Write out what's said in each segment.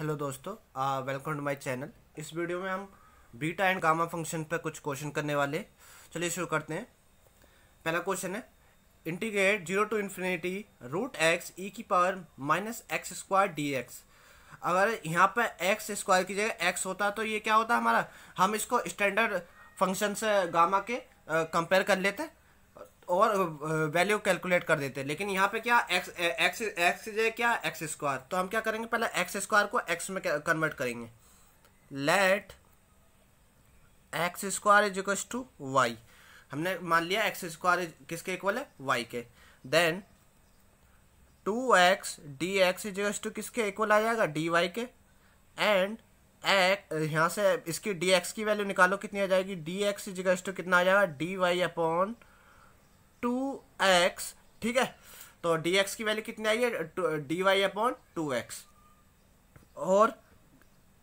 hello दोस्तों welcome to my channel इस video में हम बीटा एंड गामा फंक्शन पर कुछ क्वेश्चन करने वाले चलिए शुरू करते हैं पहला क्वेश्चन है integrate zero to infinity root x e की power minus x square d x अगर यहाँ पर एक्स स्क्वायर की जगह एक्स होता तो ये क्या होता हमारा हम इसको स्टैंडर्ड फंक्शन से गामा के कंपेयर कर लेते और वैल्यू कैलकुलेट कर देते हैं लेकिन यहाँ पे क्या एक्स एक्स एक्स क्या एक्स स्क्वायर तो हम क्या करेंगे पहले एक्स स्क्वायर को एक्स में कन्वर्ट करेंगे let x square is equal to y हमने मान लिया एक्स स्क्वायर किसके इक्वल है वाई के then two x d x is to किसके इक्वल आ जाएगा डी वाई के एंड एक यहाँ से इसकी डी एक्स की वैल्यू निकालो कितनी आ जाएगी डी एक्स इज टू कितना आ जाएगा d y upon two x ठीक है तो डी एक्स की वैल्यू कितनी आई है d y upon two x और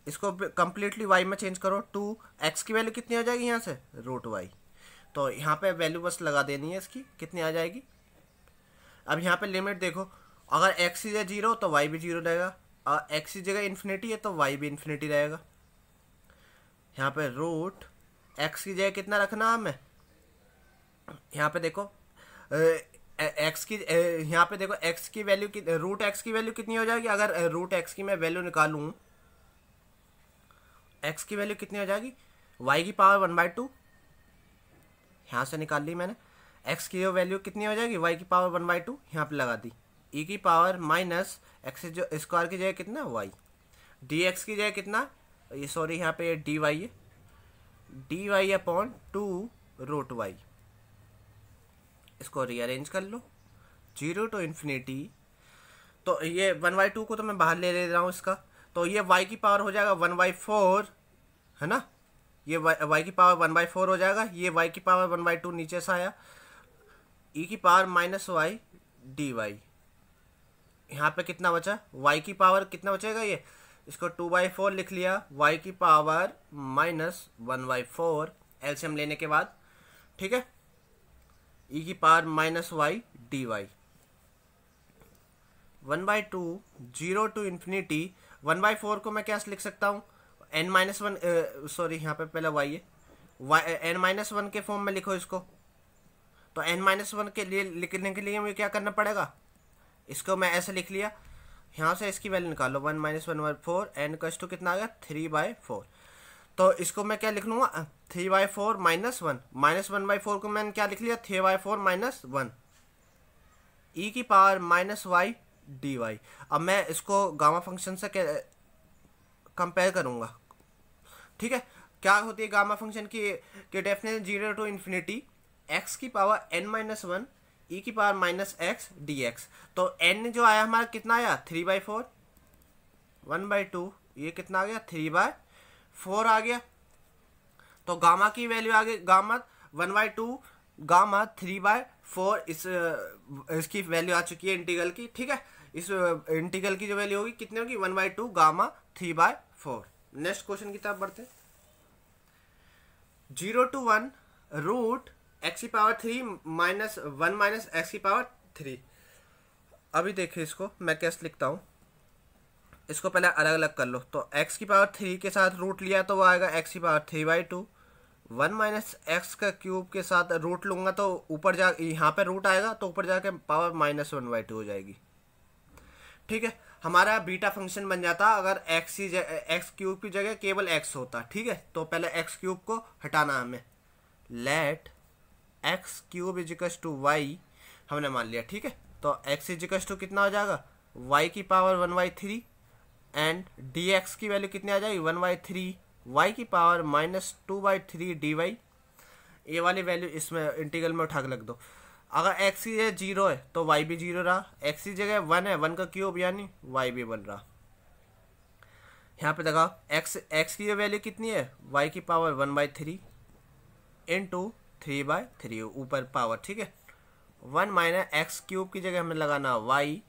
इसको कंप्लीटली वाई में चेंज करो टू एक्स की वैल्यू कितनी हो जाएगी यहाँ से रूट वाई तो यहाँ पे वैल्यू बस लगा देनी है इसकी कितनी आ जाएगी अब यहाँ पे लिमिट देखो अगर एक्स की तो जगह जीरो तो वाई भी जीरो रहेगा और एक्स की जगह इन्फिनिटी है तो वाई भी इन्फिनिटी रहेगा यहाँ पे रूट एक्स की जगह कितना रखना हमें यहाँ पे देखो एक्स की यहाँ पे देखो एक्स की वैल्यू रूट एक्स की वैल्यू कितनी हो जाएगी अगर रूट एक्स की मैं वैल्यू निकालू एक्स की वैल्यू कितनी हो जाएगी वाई की पावर वन बाई टू यहाँ से निकाल ली मैंने एक्स की वैल्यू कितनी हो जाएगी वाई की पावर वन बाई टू यहाँ पर लगा दी ई e की पावर माइनस एक्स जो स्क्वायर की जगह कितना वाई डी एक्स की जगह कितना ये सॉरी यहाँ पे डी वाई है d y upon two root y इसको रीअरेंज कर लो जीरो टू इन्फिनिटी तो ये वन बाई टू को तो मैं बाहर ले ले रहा हूँ इसका तो ये वाई की पावर हो जाएगा वन बाई फोर है ना ये वाई की पावर वन बाई फोर हो जाएगा ये वाई की पावर वन बाई टू नीचे से आया ई e की power minus y d y यहाँ पर कितना बचा वाई की पावर कितना बचेगा ये इसको टू बाई फोर लिख लिया वाई की power minus one by four एल्शियम लेने के बाद ठीक है ई e की power minus y d y one by two zero to infinity one by four को मैं क्या लिख सकता हूँ एन माइनस वन सॉरी यहाँ पे पहले वाई है वाई एन माइनस वन के फॉर्म में लिखो इसको तो एन माइनस वन के लिए लिखने के लिए मुझे क्या करना पड़ेगा इसको मैं ऐसे लिख लिया यहाँ से इसकी वैल्यू निकालो one minus one by four n कस्ट टू कितना आ गया थ्री बाई फोर तो इसको मैं क्या लिख लूँगा three by four minus one minus one by four को मैंने क्या लिख लिया three by four minus one e e की power minus y d y अब मैं इसको गामा फंक्शन से कंपेयर करूँगा ठीक है क्या होती है गामा फंक्शन की के definition zero to infinity x की power n minus one e e की power minus x d x तो एन जो आया हमारा कितना आया three by four one by two ये कितना आ गया थ्री बाय फोर आ गया तो गामा की वैल्यू आ गई gamma one by two gamma three by four इस इसकी वैल्यू आ चुकी है इंटीगल की ठीक है इस इंटीगल की जो वैल्यू होगी कितनी होगी one by two gamma three by four next question की तरफ बढ़ते zero to one root x की power three minus one minus x की पावर थ्री अभी देखिए इसको मैं कैसे लिखता हूँ इसको पहले अलग अलग कर लो तो एक्स की पावर थ्री के साथ रूट लिया तो वो आएगा एक्स की power three by two one minus x का क्यूब के साथ रूट लूँगा तो ऊपर जा यहाँ पे रूट आएगा तो ऊपर जाके power minus one by two हो जाएगी ठीक है हमारा बीटा फंक्शन बन जाता अगर एक्स की एक्स क्यूब की जगह केवल एक्स होता ठीक है तो पहले एक्स क्यूब को हटाना हमें let x cube is equal to y हमने मान लिया ठीक है तो एक्स इजिकस टू कितना हो जाएगा वाई की power one by three and d x की वैल्यू कितनी आ जाएगी वन बाई थ्री वाई की power minus two by three d y ये वाली वैल्यू इसमें इंटीग्रल में उठा के लग दो अगर एक्स की जगह जीरो है तो वाई भी जीरो रहा एक्स की जगह वन है वन का क्यूब यानी वाई भी वन रहा यहाँ पे देखा एक्स एक्स की वैल्यू कितनी है वाई की power one by three into three by three ऊपर पावर ठीक है वन माइनस एक्स क्यूब की जगह हमें लगाना वाई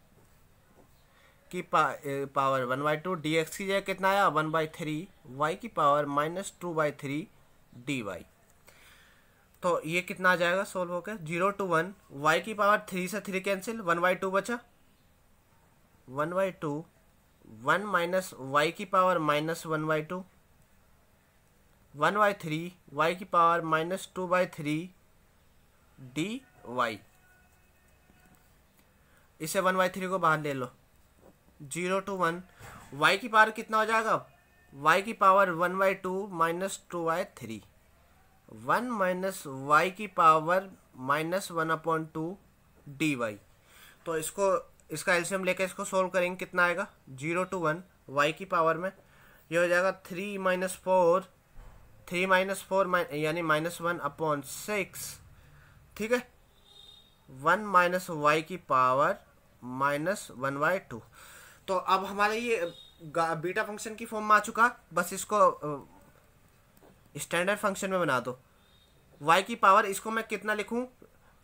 की power one by two d x की जगह कितना आया वन बाई थ्री वाई की power minus two by three d y तो ये कितना आ जाएगा सोल्व होकर जीरो टू वन वाई की पावर थ्री से three cancel one by two बचा one by two one minus y की power minus one by two one by three y की power minus two by three d Y इसे one by three को बाहर ले लो zero to one y की power कितना हो जाएगा वाई की power one by two minus two by three one minus y की power minus one upon two d y तो इसको इसका एल्शियम लेकर इसको सोल्व करेंगे कितना आएगा जीरो टू वन वाई की पावर में ये हो जाएगा three minus four three minus four यानी माइनस वन अपॉन सिक्स ठीक है वन माइनस वाई की power minus one by two तो अब हमारा ये बीटा फंक्शन की फॉर्म में आ चुका बस इसको स्टैंडर्ड फंक्शन में बना दो वाई की पावर इसको मैं कितना लिखूं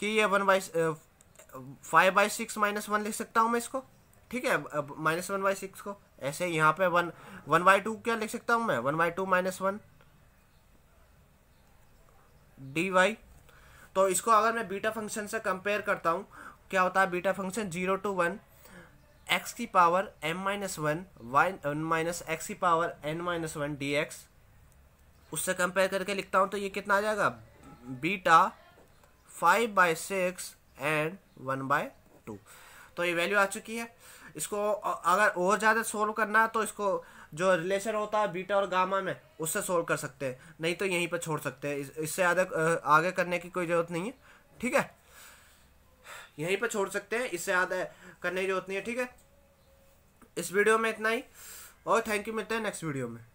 कि ये one by five by six minus one लिख सकता हूँ मैं इसको ठीक है माइनस वन बाई सिक्स को ऐसे यहाँ पे वन वन बाई टू क्या लिख सकता हूँ मैं one by two minus one d y तो इसको अगर मैं बीटा फंक्शन से कंपेयर करता हूँ क्या होता है beta function zero to one x की power m minus one y minus x की power n minus one d x उससे कंपेयर करके लिखता हूँ तो ये कितना आ जाएगा beta five by six and one by two तो ये वैल्यू आ चुकी है इसको अगर और ज़्यादा सोल्व करना है तो इसको जो रिलेशन होता है बीटा और गामा में उससे सोल्व कर सकते हैं नहीं तो यहीं पर छोड़ सकते हैं इससे आगे आगे करने की कोई ज़रूरत नहीं है ठीक है यहीं पर छोड़ सकते हैं इससे याद करने की जरूरत नहीं है ठीक है इस वीडियो में इतना ही और थैंक यू मिलते हैं नेक्स्ट वीडियो में